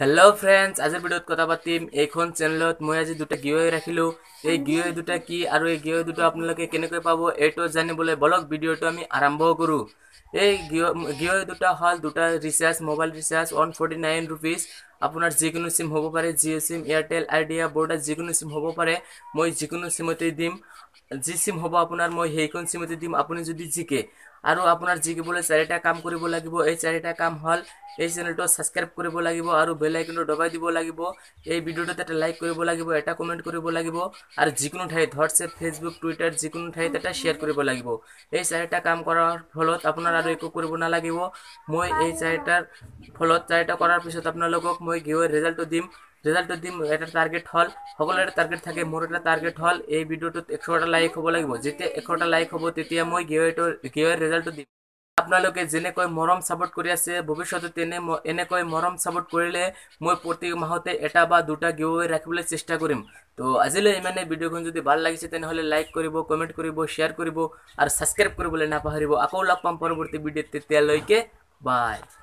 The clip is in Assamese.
হেল্ল' ফ্ৰেণ্ডছ আজিৰ ভিডিঅ'ত কথা পাতিম এইখন চেনেলত মই আজি দুটা গিঅ'ই ৰাখিলোঁ এই গিঅ'ই দুটা কি আৰু এই গিঅ'ই দুটা আপোনালোকে কেনেকৈ পাব এইটো জানিবলৈ বলক ভিডিঅ'টো আমি আৰম্ভ কৰোঁ এই গিঅ' গিঅ'ই দুটা হ'ল দুটা recharge mobile recharge one forty nine rupees আপোনাৰ যিকোনো চিম হ'ব পাৰে জিঅ' চিম এয়াৰটেল আইডিয়া বৰ্ডা যিকোনো চিম হ'ব পাৰে মই যিকোনো চিমতে দিম যি চিম হ'ব আপোনাৰ মই সেইখন চিমতে দিম আপুনি যদি জিকে আৰু আপোনাৰ যি কি বোলে চাৰিটা কাম কৰিব লাগিব এই চাৰিটা কাম হ'ল এই চেনেলটো ছাবস্ক্ৰাইব কৰিব লাগিব আৰু বেল আইকনটো দবাই দিব লাগিব এই ভিডিঅ'টোত এটা লাইক কৰিব লাগিব এটা কমেণ্ট কৰিব লাগিব আৰু যিকোনো ঠাইত হোৱাটছএপ ফেচবুক টুইটাৰ যিকোনো ঠাইত এটা শ্বেয়াৰ কৰিব লাগিব এই চাৰিটা কাম কৰাৰ ফলত আপোনাৰ আৰু একো কৰিব নালাগিব মই এই চাৰিটাৰ ফলত চাৰিটা কৰাৰ পিছত আপোনালোকক মই গিঅ'ৰ ৰিজাল্টটো দিম ৰেজাল্টটো দিম এটা টাৰ্গেট হ'ল সকলোৰে এটা টাৰ্গেট থাকে মোৰ এটা টাৰ্গেট হ'ল এই ভিডিঅ'টোত এশটা লাইক হ'ব লাগিব যেতিয়া এশটা লাইক হ'ব তেতিয়া মই গিঅ'টো গিঅ'ৰ রেজাল্টও দিব আপোনালোকে যেনেকৈ মৰম ছাপৰ্ট কৰি আছে ভৱিষ্যতে তেনে এনেকৈ মৰম ছাপৰ্ট কৰিলে মই প্ৰতি মাহতে এটা বা দুটা গিভৱে ৰাখিবলৈ চেষ্টা কৰিম তো আজিলৈ ইমানেই ভিডিঅ'খন যদি ভাল লাগিছে তেনেহ'লে লাইক কৰিব কমেণ্ট কৰিব শ্বেয়াৰ কৰিব আৰু ছাবস্ক্ৰাইব কৰিবলৈ নাপাহৰিব আকৌ লগ পাম পৰৱৰ্তী ভিডিঅ তেতিয়ালৈকে বাই